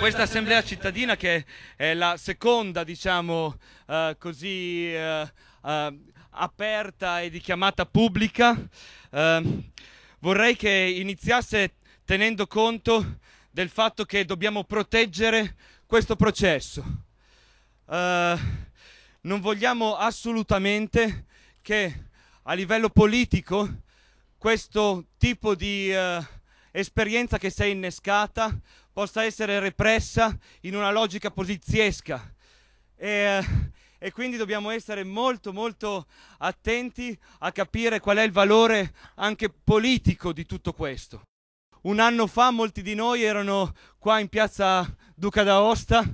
questa assemblea cittadina che è la seconda, diciamo eh, così, eh, eh, aperta e di chiamata pubblica, ehm, vorrei che iniziasse tenendo conto del fatto che dobbiamo proteggere questo processo. Eh, non vogliamo assolutamente che a livello politico questo tipo di eh, esperienza che si è innescata possa essere repressa in una logica poliziesca. E, eh, e quindi dobbiamo essere molto molto attenti a capire qual è il valore anche politico di tutto questo. Un anno fa molti di noi erano qua in piazza Duca d'Aosta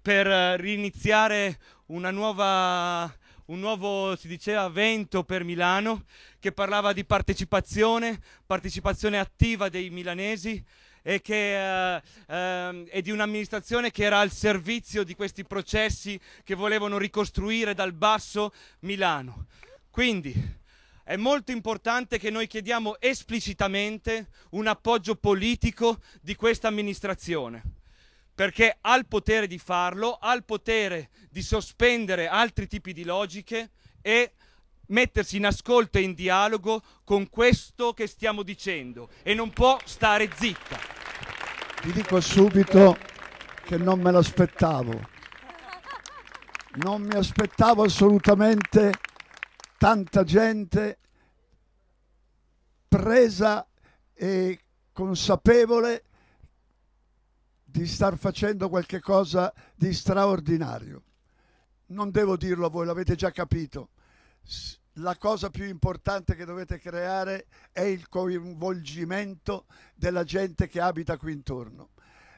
per eh, riniziare una nuova un nuovo, si diceva, vento per Milano che parlava di partecipazione, partecipazione attiva dei milanesi e che, eh, eh, e di un'amministrazione che era al servizio di questi processi che volevano ricostruire dal basso Milano. Quindi è molto importante che noi chiediamo esplicitamente un appoggio politico di questa amministrazione perché ha il potere di farlo, ha il potere di sospendere altri tipi di logiche e mettersi in ascolto e in dialogo con questo che stiamo dicendo e non può stare zitta. Vi dico subito che non me l'aspettavo. Non mi aspettavo assolutamente tanta gente presa e consapevole di star facendo qualche cosa di straordinario. Non devo dirlo a voi, l'avete già capito la cosa più importante che dovete creare è il coinvolgimento della gente che abita qui intorno.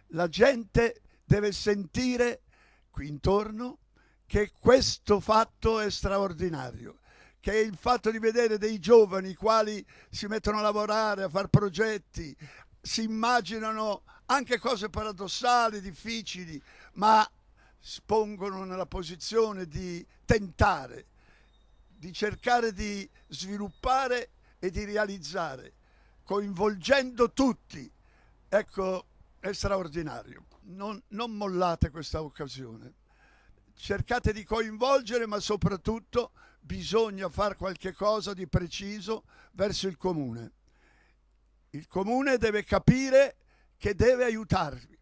La gente deve sentire qui intorno che questo fatto è straordinario, che il fatto di vedere dei giovani i quali si mettono a lavorare, a fare progetti, si immaginano anche cose paradossali, difficili, ma spongono nella posizione di tentare di cercare di sviluppare e di realizzare, coinvolgendo tutti. Ecco, è straordinario. Non, non mollate questa occasione. Cercate di coinvolgere, ma soprattutto bisogna fare qualche cosa di preciso verso il comune. Il comune deve capire che deve aiutarvi,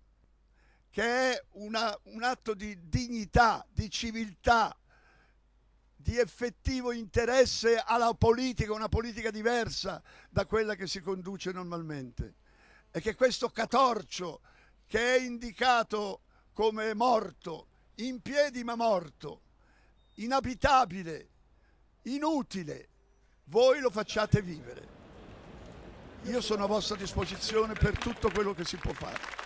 che è una, un atto di dignità, di civiltà, di effettivo interesse alla politica, una politica diversa da quella che si conduce normalmente. E che questo catorcio che è indicato come morto, in piedi ma morto, inabitabile, inutile, voi lo facciate vivere. Io sono a vostra disposizione per tutto quello che si può fare.